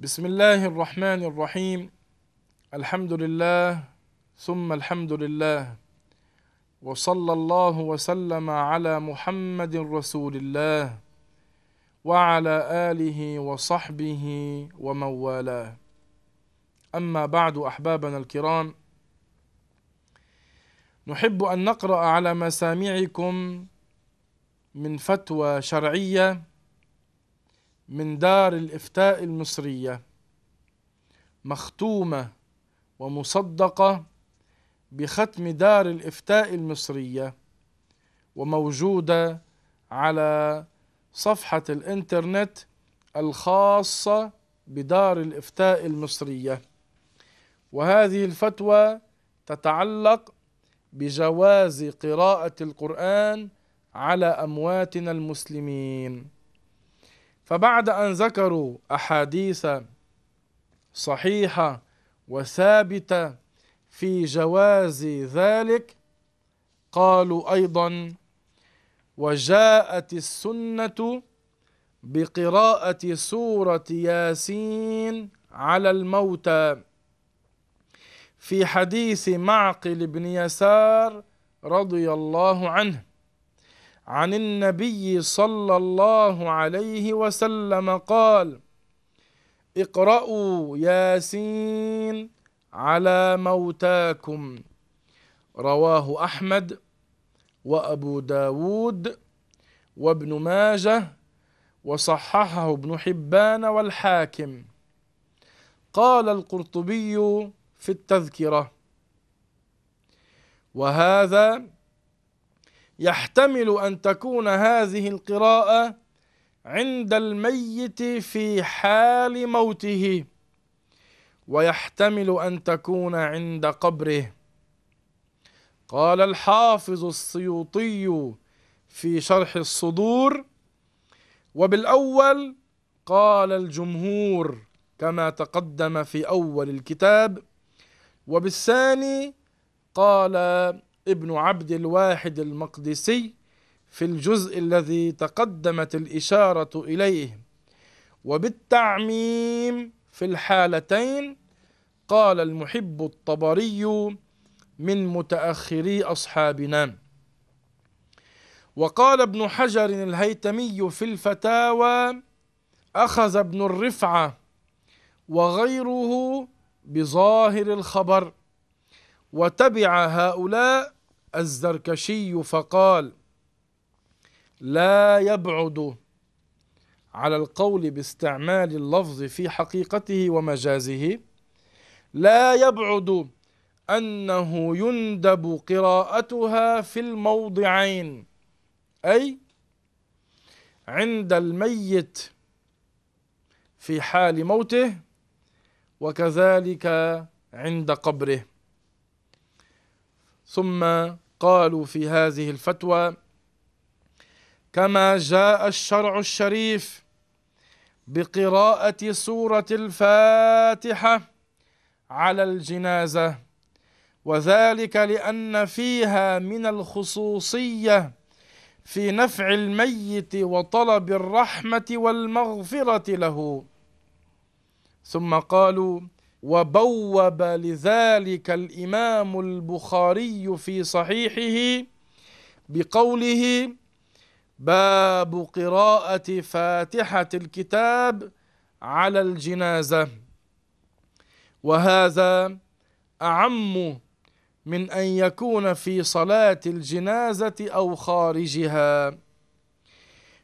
بسم الله الرحمن الرحيم الحمد لله ثم الحمد لله وصلى الله وسلم على محمد رسول الله وعلى آله وصحبه ومن والاه أما بعد أحبابنا الكرام نحب أن نقرأ على مسامعكم من فتوى شرعية من دار الافتاء المصريه مختومه ومصدقه بختم دار الافتاء المصريه وموجوده على صفحه الانترنت الخاصه بدار الافتاء المصريه وهذه الفتوى تتعلق بجواز قراءه القران على امواتنا المسلمين فبعد أن ذكروا أحاديث صحيحة وثابتة في جواز ذلك قالوا أيضا وجاءت السنة بقراءة سورة ياسين على الموتى في حديث معقل بن يسار رضي الله عنه عن النبي صلى الله عليه وسلم قال اقرأوا ياسين على موتاكم رواه أحمد وأبو داود وابن ماجه وصححه ابن حبان والحاكم قال القرطبي في التذكرة وهذا يحتمل أن تكون هذه القراءة عند الميت في حال موته ويحتمل أن تكون عند قبره قال الحافظ السيوطي في شرح الصدور وبالأول قال الجمهور كما تقدم في أول الكتاب وبالثاني قال ابن عبد الواحد المقدسي في الجزء الذي تقدمت الإشارة إليه وبالتعميم في الحالتين قال المحب الطبري من متأخري أصحابنا وقال ابن حجر الهيتمي في الفتاوى أخذ ابن الرفعة وغيره بظاهر الخبر وتبع هؤلاء الزركشي فقال لا يبعد على القول باستعمال اللفظ في حقيقته ومجازه لا يبعد أنه يندب قراءتها في الموضعين أي عند الميت في حال موته وكذلك عند قبره ثم قالوا في هذه الفتوى كما جاء الشرع الشريف بقراءة سورة الفاتحة على الجنازة وذلك لأن فيها من الخصوصية في نفع الميت وطلب الرحمة والمغفرة له ثم قالوا وبوب لذلك الإمام البخاري في صحيحه بقوله باب قراءة فاتحة الكتاب على الجنازة وهذا أعم من أن يكون في صلاة الجنازة أو خارجها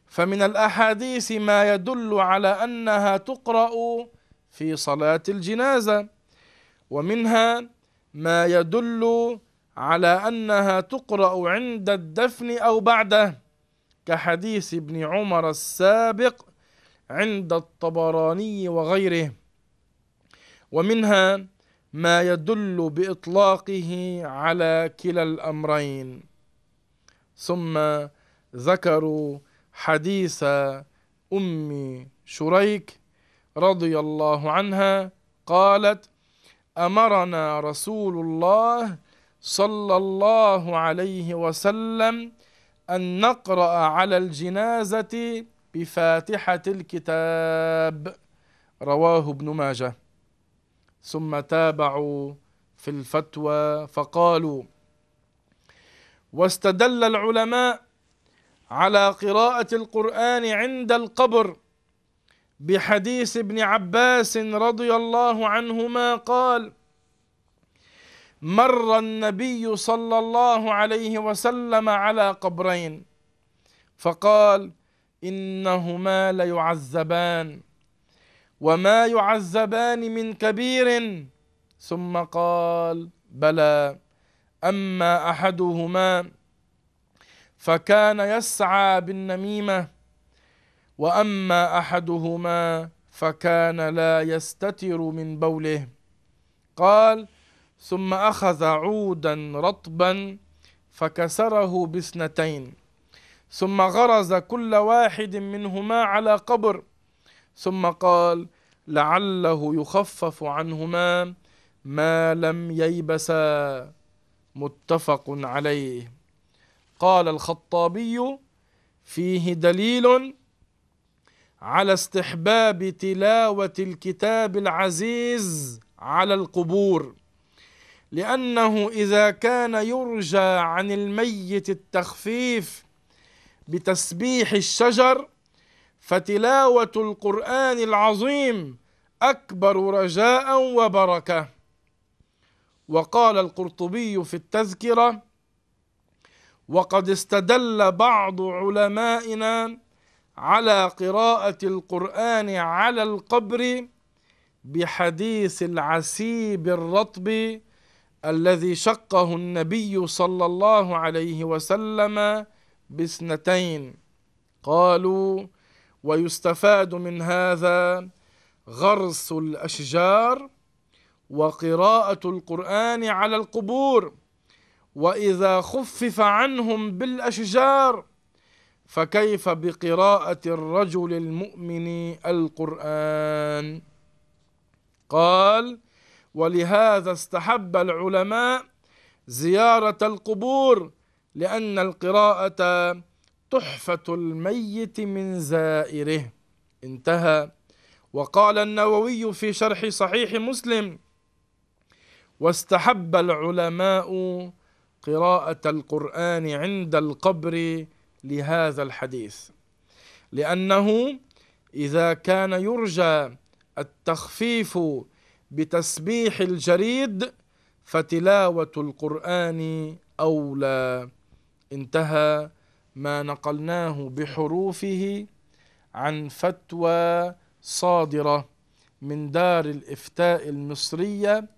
فمن الأحاديث ما يدل على أنها تقرأ في صلاة الجنازة ومنها ما يدل على أنها تقرأ عند الدفن أو بعده كحديث ابن عمر السابق عند الطبراني وغيره ومنها ما يدل بإطلاقه على كلا الأمرين ثم ذكروا حديث أم شريك رضي الله عنها قالت امرنا رسول الله صلى الله عليه وسلم ان نقرا على الجنازه بفاتحه الكتاب رواه ابن ماجه ثم تابعوا في الفتوى فقالوا واستدل العلماء على قراءه القران عند القبر بحديث ابن عباس رضي الله عنهما قال مر النبي صلى الله عليه وسلم على قبرين فقال انهما ليعذبان وما يعذبان من كبير ثم قال بلى اما احدهما فكان يسعى بالنميمه واما احدهما فكان لا يستتر من بوله قال ثم اخذ عودا رطبا فكسره باثنتين ثم غرز كل واحد منهما على قبر ثم قال لعله يخفف عنهما ما لم ييبسا متفق عليه قال الخطابي فيه دليل على استحباب تلاوة الكتاب العزيز على القبور لأنه إذا كان يرجى عن الميت التخفيف بتسبيح الشجر فتلاوة القرآن العظيم أكبر رجاء وبركة وقال القرطبي في التذكرة وقد استدل بعض علمائنا على قراءة القرآن على القبر بحديث العسيب الرطب الذي شقه النبي صلى الله عليه وسلم باثنتين قالوا ويستفاد من هذا غرس الأشجار وقراءة القرآن على القبور وإذا خفف عنهم بالأشجار فكيف بقراءة الرجل المؤمن القرآن قال ولهذا استحب العلماء زيارة القبور لأن القراءة تحفة الميت من زائره انتهى وقال النووي في شرح صحيح مسلم واستحب العلماء قراءة القرآن عند القبر لهذا الحديث لأنه إذا كان يرجى التخفيف بتسبيح الجريد فتلاوة القرآن أولى انتهى ما نقلناه بحروفه عن فتوى صادرة من دار الإفتاء المصرية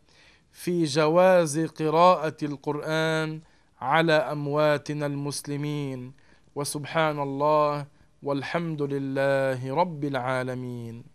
في جواز قراءة القرآن على أمواتنا المسلمين وسبحان الله والحمد لله رب العالمين